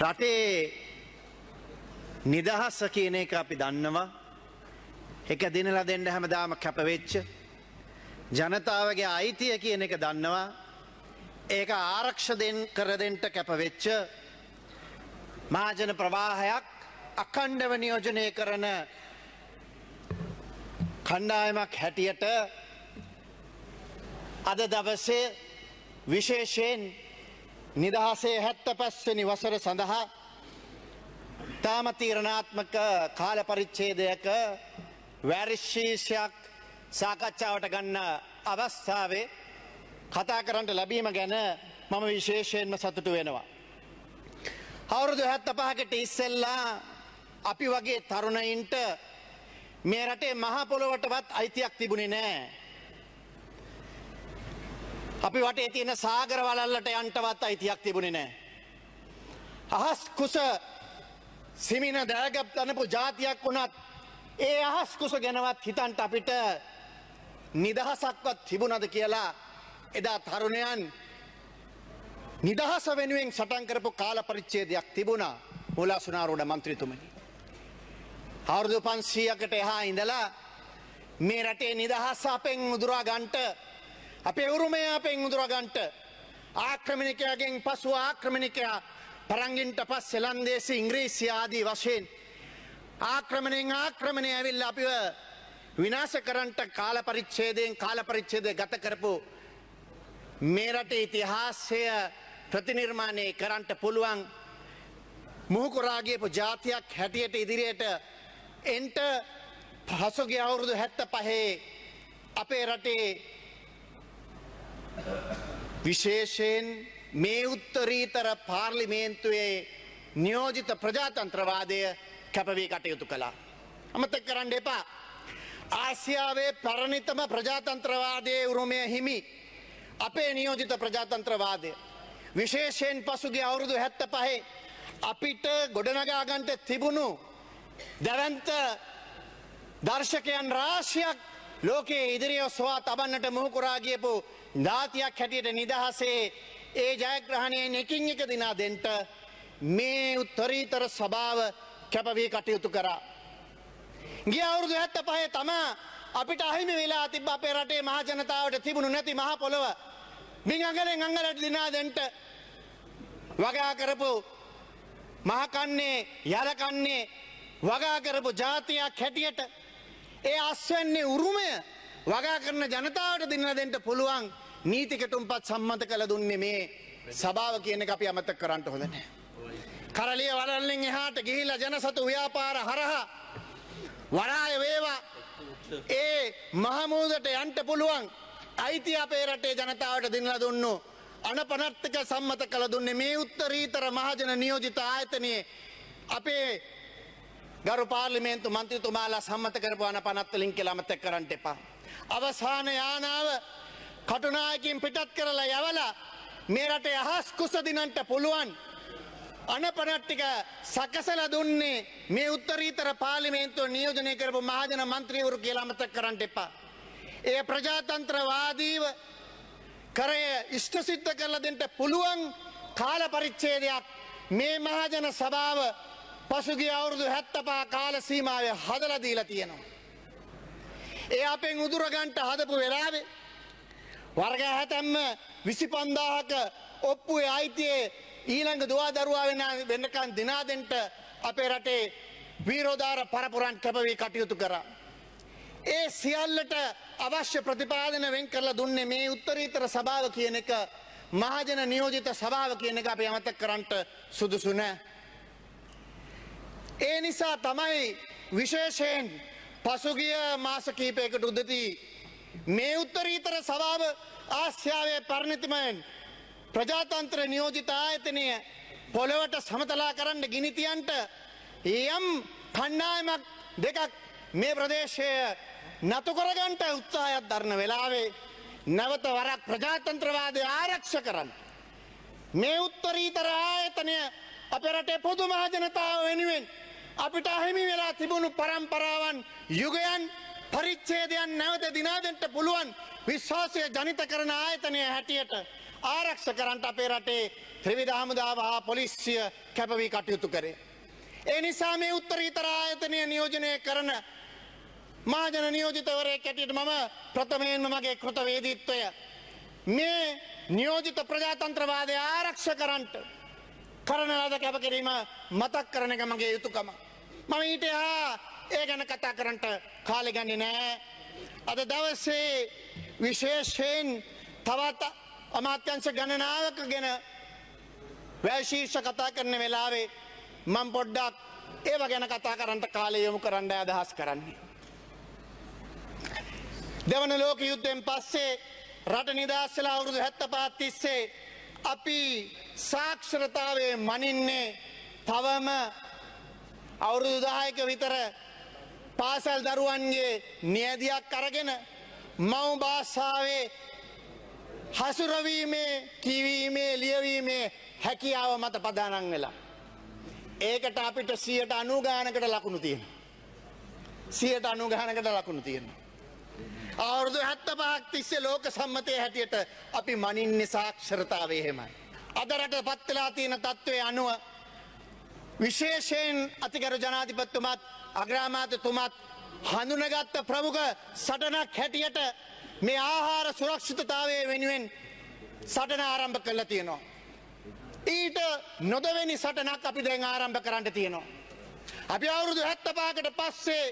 රටේ නිදහස කියන එක අපි දන්නවා එක දිනලා දෙන්න හැමදාම කැපවෙච්ච ජනතාවගේ අයිතිය කියන එක දන්නවා ඒක ආරක්ෂ දෙන් කරදෙන්ට කැපවෙච්ච මාජන ප්‍රවාහයක් අකණ්ඩව නියෝජනය කරන කණ්ඩායමක් හැටියට අද දවසේ විශේෂයෙන් නිදහසේ හැත්ත පැස්වනි වසර සඳහා ඉතාම තීරණාත්මක කාල පරිච්ඡේදයක වැරිශීෂයක් සාකච්ඡාවට ගන්න අවස්ථාවේ කතා කරන්නට ලැබීම ගැන මම විශේෂයෙන්ම සතුටු වෙනවා. අවුරුදු 75කට ඉස්සෙල්ලා අපි වගේ තරුණයින්ට මේ රටේ මහ පොළොවටවත් අයිතියක් තිබුණේ නැහැ. අපි වටේ තියෙන සාගර වලල්ලට යන්ටවත් අයිතියක් තිබුණේ නැහැ. අහස් කුස සිමින දෑගැබ් තනපු ජාතියක් වුණත් ඒ අහස් කුස ගැනවත් හිතන්ට අපිට නිදහසක්වත් තිබුණද කියලා එදා තරුණයන් නිදහස වෙනුවෙන් සටන් කරපු කාල පරිච්ඡේදයක් තිබුණා මුලාසුනාරෝඩ മന്ത്രിතුමනි. අවුරුදු 500කට එහා ඉඳලා මේ රටේ නිදහස අපෙන් උදුරා ගන්නට අපේ උරුමය අපෙන් උදුරගන්ට ආක්‍රමණිකයාගෙන් පසු ආක්‍රමණිකයා පරංගින්ට පස් සෙලන්දේසි ඉංග්‍රීසි ආදී වශයෙන් ආක්‍රමණයෙන් ආක්‍රමණය ඇවිල්ල අපිව විනාශ කරන්ට කාලපරිච්ඡේදයෙන් කාලපරිච්ඡේදය ගත කරපු මේ රටේ ඉතිහාසය ප්‍රතිනිර්මාණය කරන්ට පුළුවන් මුහුකුරාගේපු ජාතියක් හැටියට ඉදිරියට එන්ට පහසුගේ අවුරුදු හැත්ත පහේ අපේ රටේ විශේෂයෙන් මේ උත්තරීතර පාර්ලිමේන්තුවේ නියෝජිත ප්‍රජාතන්ත්‍රවාදය කැපවී කටයුතු කළා. අමතක කරන්න එපා. ආසියාවේ පැරණිතම ප්‍රජාතන්ත්‍රවාදයේ උරුමය හිමි අපේ නියෝජිත ප්‍රජාතන්ත්‍රවාදය. විශේෂයෙන් පසුගේ අවුරුදු හැත්ත පහේ අපිට ගොඩනගාගන්ට තිබුණු දැවන්ත දර්ශකයන් රාශියක් ලෝකයේ ඉදිරියොස්වා තබන්නට මුහුකුරා ගියපු ධාතියක් හැටියට නිදහසේ ඒ ජයග්‍රහණයෙන් එකින් එක දිනා දෙන්ට මේ උත්තරීතර සභාව කැපවී කටයුතු කරා. ගිය අවුරුදු 75 තමයි අපිට අහිමි වෙලා තිබ්බ අපේ රටේ මහ ජනතාවට තිබුණු නැති මහ පොළව මින් අඟලෙන් අඟලට දිනා දෙන්න වගා කරපු මහ කන්නේ යර කන්නේ වගා කරපු જાතියක් හැටියට ඒ අස්වැන්නේ උරුමය වගා කරන ජනතාවට දෙන්න දෙන්න පුළුවන් නීතිකටුම්පත් සම්මත කළ දුන්නේ මේ සභාව කියන එක අපි අමතක කරන්න හොඳ නැහැ. කරලිය වලල්ලෙන් එහාට ගිහිල්ලා ජනසතු ව්‍යාපාර හරහා වරාය වේවා ඒ මහමූදට යන්ට පුළුවන් අයිති අපේ රටේ ජනතාවට දෙන්නලා දුන්නු අනපනත්තක සම්මත කළ දුන්නේ මේ උත්තරීතර මහජන නියෝජිත ආයතනයේ අපේ ගරු පාර්ලිමේන්තු මන්ත්‍රීතුමාලා සම්මත කරපුවාන පනත්වලින් කියලා අමතක කරන්න එපා. අවසාන යානාව කටුනායකින් පිටත් කරලා යවලා මේ රටේ අහස් කුස දිනන්න පුළුවන් අනපනට්ටික සකසල දුන්නේ මේ උත්තරීතර පාර්ලිමේන්තුව නියෝජනය කරපු මහජන මන්ත්‍රීවරු කියලා අමතක කරන්න එපා. ඒ ප්‍රජාතන්ත්‍රවාදීව කරය ඉෂ්ට සිද්ධ කරලා දෙන්න පුළුවන් කාල පරිච්ඡේදයක් මේ මහජන සභාව පසුගිය අවුරුදු 75 කාල සීමාවේ හදලා දීලා තියෙනවා. ඒ අපෙන් උදුර ගන්න හදපු වෙලාවේ වර්ග 70ම 25000ක ඔප්පුවේ අයිතියේ ඊළඟ දුවදරුවා වෙන වෙනකන් දිනා දෙන්න අපේ රටේ විරෝධාර පරපුරන් කැපවී කටයුතු කරා. ඒ සියල්ලට අවශ්‍ය ප්‍රතිපාදන වෙන් කරලා දුන්නේ මේ උත්තරීතර සභාව කියන එක මහජන නියෝජිත සභාව කියන එක අපි අමතක කරන්න සුදුසු නැහැ. ඒ නිසා තමයි විශේෂයෙන් පසුගිය මාස කීපයකට උදදී මේ උත්තරීතර සභාව ආසියාවේ පරිණතිමයෙන් ප්‍රජාතන්ත්‍ර නියෝජිත ආයතනය පොළවට සමතලා කරන්න ගිනිතියන්ට යම් කණ්ඩායමක් දෙකක් මේ ප්‍රදේශය නතු කරගන්ට උත්සාහයක් දරන වෙලාවේ නැවත වරක් ප්‍රජාතන්ත්‍රවාදය ආරක්ෂ කරන්න. මේ උත්තරීතර ආයතනය අප රටේ පොදු මහජනතාව වෙනුවෙන් අපිට අහිමි වෙලා තිබුණු පරම්පරාවන් යුගයන් පරිච්ඡේදයන් නැවත දිනාදෙන්ට පුළුවන් විශ්වාසය ජනිත කරන ආයතනය හැටියට ආරක්ෂ කරන්ට අපේ රටේ ත්‍රවිධ හමුදාව හා පොලිස්සිය කැපවී කටයුතු කරේ. ඒ නිසා මේ උත්තරීතර ආයතනය නියෝජනය කරන මහජන නියෝජිතවරය කැටියට මම ප්‍රථමයෙන්ම මගේ කෘතවේදීත්වය. මේ නියෝජිත ප්‍රජාතන්ත්‍රවාදය ආරක්ෂ කරන්ට කරන ලද කැපකිරීම මතක් කරන එක මගේ යුතුකමක්. මම ඊට එහා ඒ ගැන කතා කරන්නට කාලෙ ගන්නේ නෑ. අද දවස්සේ විශේෂයෙන් තවත් අමාත්‍යංශ ගණනාවක ගැන වැශීෂ කතා කරන වෙලාවේ මම පොඩ්ඩක් ඒව ගැන කතා කරන්නට කාලය යොමු කරන්න අදහස් කරන්නේ. දෙවන ලෝක යුද්ධයෙන් පස්සේ රට නිදහස් වෙලා අවුරුදු 75 තිස්සේ අපි සාක්ෂරතාවයේ මනින්නේ තවම අවුරුදු 10ක විතර පාසල් දරුවන්ගේ නියදියක් අරගෙන මව් භාෂාවේ හසුරවීමේ කියවීමේ ලියවීමේ හැකියාව මත පදානම් වෙලා. ඒකට අපිට 190 ගානකට ලකුණු තියෙනවා. 190 ගානකට ලකුණු තියෙනවා. අවුරුදු 75ක් තිස්සේ ලෝක සම්මතයේ හැටියට අපි මනින්නේ සාක්ෂරතාවය එහෙමයි. අද රටපත් වෙලා තියෙන තත්ත්වයේ අනුව විශේෂයෙන් අතිකරු ජනාධිපත්තුමත් අග්‍රාමාතතුමත් හඳුනගත්ත ප්‍රමුඛ සටනක් හැටියට මේ ආහාර සුරක්ෂිතතාවය වෙනුවෙන් සටන ආරම්භ කරලා තියෙනවා. ඊට නොදවෙනි සටනක් අපි දැන් ආරම්භ කරන්න තියෙනවා. අපි අවුරුදු 75කට පස්සේ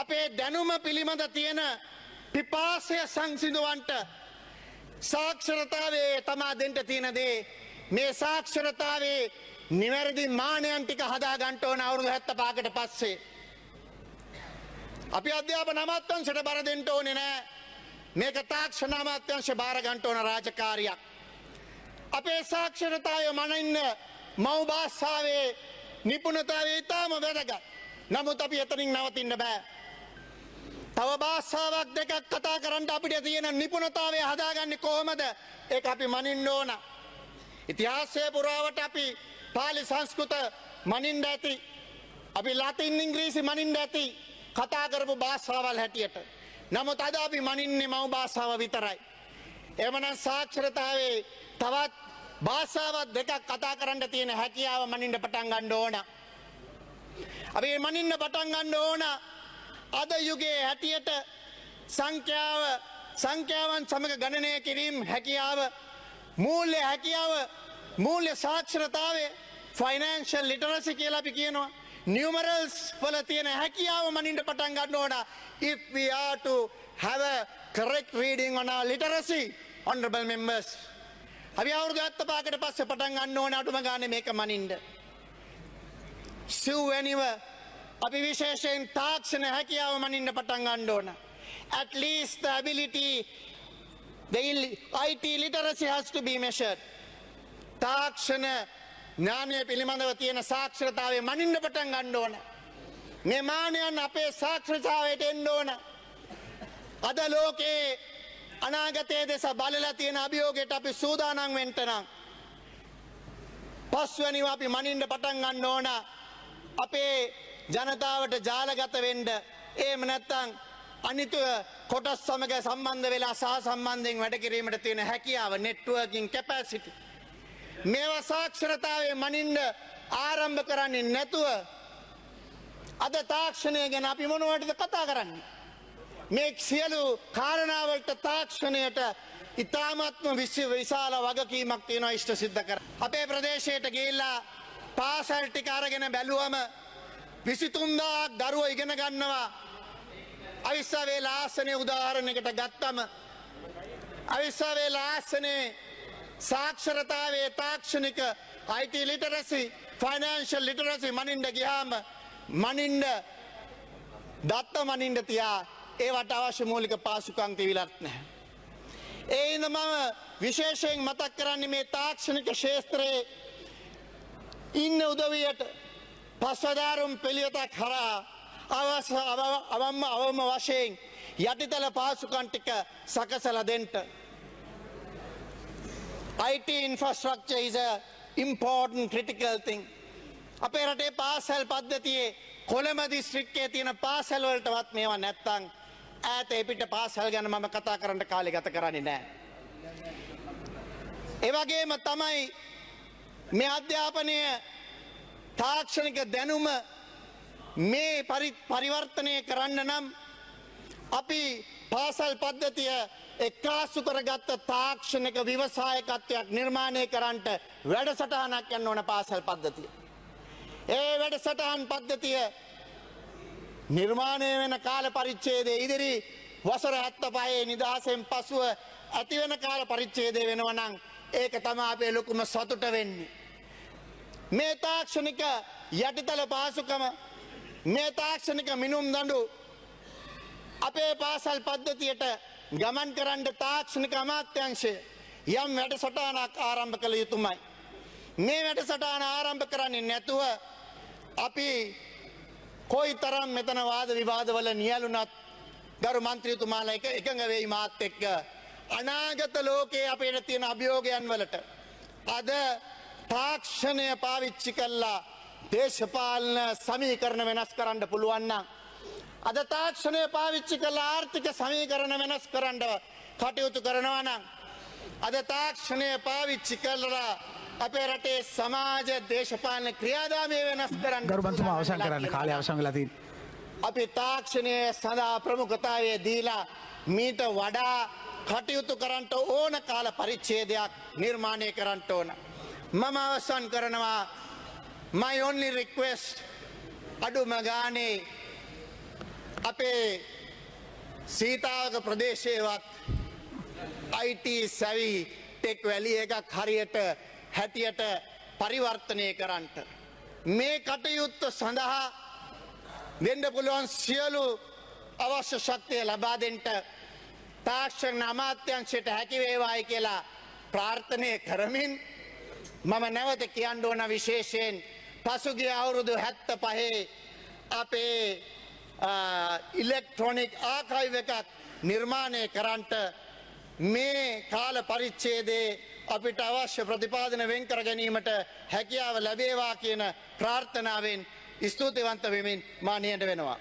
අපේ දැනුම පිළිබඳ තියෙන පිපාසය සංසිඳවන්ට සාක්ෂරතාවයේ තමා දෙන්න තියෙන දේ මේ සාක්ෂරතාවයේ නිවැරදි මානයන් ටික හදා ගන්න ඕන අවුරුදු 75කට පස්සේ. අපි අධ්‍යාපන අමාත්‍යාංශයට බර දෙන්න ඕනේ නෑ. මේක තාක්ෂණ අමාත්‍යාංශය බාර ගන්න ඕන රාජකාරියක්. අපේ සාක්ෂරතාවය මනින්න මව් භාෂාවේ නිපුණතාවය ඊටම වැදගත්. නමුත් අපි එතනින් නවතින්න බෑ. තව භාෂාවක් දෙකක් කතා කරන්න අපිට තියෙන නිපුණතාවය හදාගන්නේ කොහොමද? ඒක අපි මනින්න ඕන. ඉතිහාසයේ පුරාවට අපි පාලි සංස්කෘත මනින්ඩ ඇති අපි ලතින් ඉංග්‍රීසි මනින්ඩ ඇති කතා කරපු භාෂාවල් හැටියට. නමුත් අද අපි මනින්නේ මව් භාෂාව විතරයි. එමනම් සාක්ෂරතාවේ තවත් භාෂාවත් දෙකක් කතා කරන්න තියෙන හැකියාව මනින්ඩ පටන් ගන්න ඕන. අපි මනින්න පටන් ගන්න ඕන අද යුගයේ හැටියට සංඛ්‍යාව සංඛ්‍යාවන් සමග ගණනය කිරීම හැකියාව මූල්‍ය හැකියාව මූල්‍ය සාක්ෂරතාවේ ෆයිනෑන්ශල් ලිටරස කියලා අපි කියනවා. නිවමරල්ස් වල තියෙන හැකියාව මනින්ට පටන් ගන්න ඕන. If we are to have a correct reading on our literacy, honorable members. අපි අවුරුදු 75කට පස්සේ පටන් ගන්න ඕන අඩුම ගානේ මේක මනින්ට. සිව්වැනිව අපි විශේෂයෙන් තාක්ෂණ හැකියාව මනින්න පටන් ගන්න ඕන. At least the ability, the IT literacy has to be measured. තාක්ෂණ ඥානය පිළිබඳව තියෙන සාක්ෂරතාවේ මනින්න පටන් ගන්න ඕන. මේ මානයන් අපේ සාක්ෂරතාවයට එන්න ඕන. අද ලෝකේ අනාගතයේ දෙස බලලා තියෙන අභියෝගයට අපි සූදානම් වෙන්න නම් පස්වෙනිව අපි මනින්න පටන් ගන්න ඕන. අපේ ජනතාවට ජාලගත වෙන්න එහෙම නැත්නම් අනිතු කොටස් සමග සම්බන්ධ වෙලා සහ සම්බන්ධයෙන් වැඩ කිරීමට තියෙන හැකියාව networking capacity මේවා සාක්ෂරතාවේ මනින්න ආරම්භ කරන්නේ නැතුව අද තාක්ෂණය ගැන අපි මොනවටද කතා කරන්නේ. මේ සියලු කාරණාවලට තාක්ෂණයට ඉතාමත්ම විශ්ව විශාල වගකීමක් තියෙනවා ඉෂ්ට සිද්ධ කර. අපේ ප්‍රදේශයට ගිහිල්ලා පාසල් ටික අරගෙන බැලුවම 23000ක් දරුවෝ ඉගෙන ගන්නවා. අවිස්සාවේ ලාස්සනේ උදාහරණයකට ගත්තම අවිස්සාවේ ලාස්සනේ සාක්ෂරතාවේ තාක්ෂණික අයිති ලිටරසි ෆනන්ශල් ලිටරසි මනින්ඩ ගිහාම මනින්ඩ දත්ත මනින්ඩ තියා ඒවට අවශ්‍ය මූලික පාසුකං තිවිලත් නැහැ. ඒඉඳ මම විශේෂයෙන් මතක් කරන්න මේ තාක්ෂණික ශේස්ත්‍රයේ ඉන්න උදවියට පස්වදාරුම් පිළිවෙතක් හරා අවස අවම්ම අවම වශයෙන් යටිතල පාසුකන්ටික සකසල දෙන්ට. IT infrastructure is a important critical thing. අපේ රටේ පාසල් පද්ධතියේ කොළඹ දිස්ත්‍රික්කයේ තියෙන පාසල් වලටවත් මේවා නැත්තම් ඈත පිට පාසල් ගැන මම කතා කරන්න කාලේ ගත කරන්නේ නැහැ. ඒ වගේම තමයි මේ අධ්‍යාපනය තාක්ෂණික දැනුම මේ පරිවර්තනය කරන්න නම් අපි පාසල් පද්ධතිය එක්කාසු කරගත්ත තාක්ෂණික විවසායකත්වයක් නිර්මාණය කරන්නට වැඩසටහනක් යන්න ඕන පාසල් පද්ධතිය. ඒ වැඩසටහන් පද්ධතිය නිර්මාණය වෙන කාල පරිච්ඡේදයේ ඉදිරි වසර 75 නිදහසෙන් පසුව ඇති වෙන කාල පරිච්ඡේදය වෙනවා නම් ඒක තමයි අපේ ලොකුම සතුට වෙන්නේ. මේ තාක්ෂණික යටිතල පාසුකම මේ තාක්ෂණික මිනුම් දඬු අපේ පාසල් පද්ධතියට ගමන් කරන්න තාක්ෂණික අමාත්‍යංශය යම් වැඩසටහනක් ආරම්භ කළ යුතුමයි. මේ වැඩසටහන ආරම්භ කරන්නේ නැතුව අපි කොයි තරම් මෙතන වාද විවාදවල නියලුනත් ගරු මන්ත්‍රීතුමාලා එක එකඟ වෙයි මාත් එක්ක අනාගත ලෝකයේ අපේට තියෙන අභියෝගයන් වලට අද තාක්ෂණය පාවිච්චි කළා දේශපාලන සමීකරණ වෙනස් කරන්න පුළුවන් නම් අද තාක්ෂණය පාවිච්චි කළ ආර්ථික සමීකරණ වෙනස් කරන්න කටයුතු කරනවා නම් අද තාක්ෂණය පාවිච්චි කළා අපේ රටේ සමාජ දේශපාලන ක්‍රියාදාමය වෙනස් කරන්න ගරුබන්තුමා අවසන් කරන්න කාලය අවසන් වෙලා තියෙනවා අපි තාක්ෂණය සඳහා ප්‍රමුඛතාවය දීලා මීට වඩා කටයුතු කරන්න ඕන කාල පරිච්ඡේදයක් නිර්මාණය කරන්න ඕන මම අවසන් කරනවා my only request අඩුම ගානේ අපේ සීතාවක ප්‍රදේශයවත් IT සැවි ටෙක් වැලිය එකක් හරියට හැටියට පරිවර්තනය කරන්නට මේ කටයුත්ත සඳහා දෙන්න පුළුවන් සියලු අවශ්‍ය ශක්තිය ලබා දෙන්න තාක්ෂණ අමාත්‍යංශයට හැකි වේවායි කියලා ප්‍රාර්ථනය කරමින් මම නැවත කියන්න ඕන විශේෂයෙන් පසුගිය අවුරුදු 75 අපේ ඉලෙක්ට්‍රොනික් ආකයිව් එකක් නිර්මාණය කරන්නට මේ කාල පරිච්ඡේදයේ අපිට අවශ්‍ය ප්‍රතිපාදන වෙන් කර ගැනීමට හැකියාව ලැබේවා කියන ප්‍රාර්ථනාවෙන් ස්තුතිවන්ත වෙමින් මා නියට වෙනවා